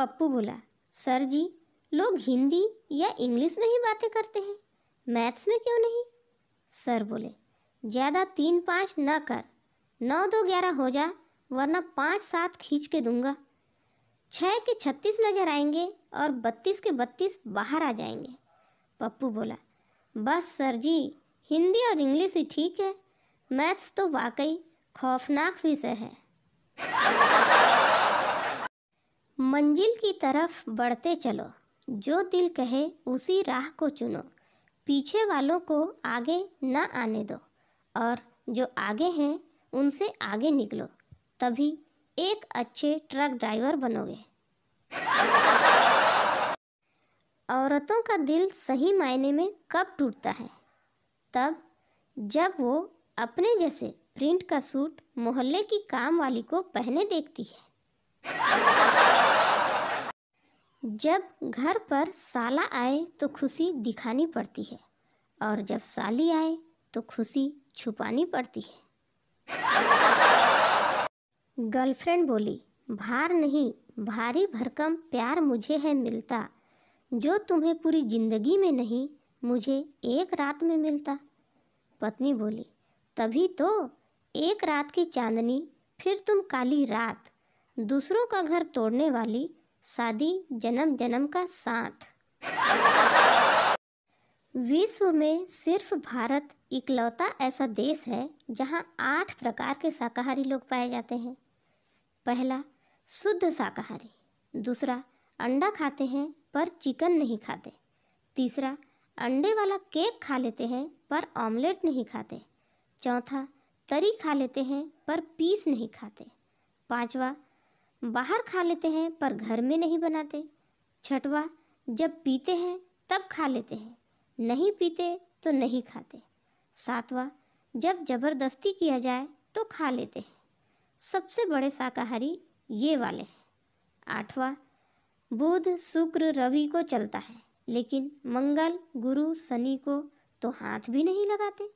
पप्पू बोला सर जी लोग हिंदी या इंग्लिश में ही बातें करते हैं मैथ्स में क्यों नहीं सर बोले ज़्यादा तीन पाँच न कर नौ दो ग्यारह हो जा वरना पाँच सात खींच के दूंगा छः के छत्तीस नज़र आएंगे और बत्तीस के बत्तीस बाहर आ जाएंगे पप्पू बोला बस सर जी हिंदी और इंग्लिश ही ठीक है मैथ्स तो वाकई खौफनाक विषय है मंजिल की तरफ बढ़ते चलो जो दिल कहे उसी राह को चुनो पीछे वालों को आगे ना आने दो और जो आगे हैं उनसे आगे निकलो तभी एक अच्छे ट्रक ड्राइवर बनोगे औरतों का दिल सही मायने में कब टूटता है तब जब वो अपने जैसे प्रिंट का सूट मोहल्ले की काम वाली को पहने देखती है जब घर पर साला आए तो खुशी दिखानी पड़ती है और जब साली आए तो खुशी छुपानी पड़ती है गर्लफ्रेंड बोली भार नहीं भारी भरकम प्यार मुझे है मिलता जो तुम्हें पूरी जिंदगी में नहीं मुझे एक रात में मिलता पत्नी बोली तभी तो एक रात की चांदनी फिर तुम काली रात दूसरों का घर तोड़ने वाली शादी जन्म जन्म का साथ विश्व में सिर्फ भारत इकलौता ऐसा देश है जहां आठ प्रकार के शाकाहारी लोग पाए जाते हैं पहला शुद्ध शाकाहारी दूसरा अंडा खाते हैं पर चिकन नहीं खाते तीसरा अंडे वाला केक खा लेते हैं पर ऑमलेट नहीं खाते चौथा तरी खा लेते हैं पर पीस नहीं खाते पांचवा बाहर खा लेते हैं पर घर में नहीं बनाते छठवा जब पीते हैं तब खा लेते हैं नहीं पीते तो नहीं खाते सातवा जब जबरदस्ती किया जाए तो खा लेते हैं सबसे बड़े शाकाहारी ये वाले हैं आठवा बुध शुक्र रवि को चलता है लेकिन मंगल गुरु शनि को तो हाथ भी नहीं लगाते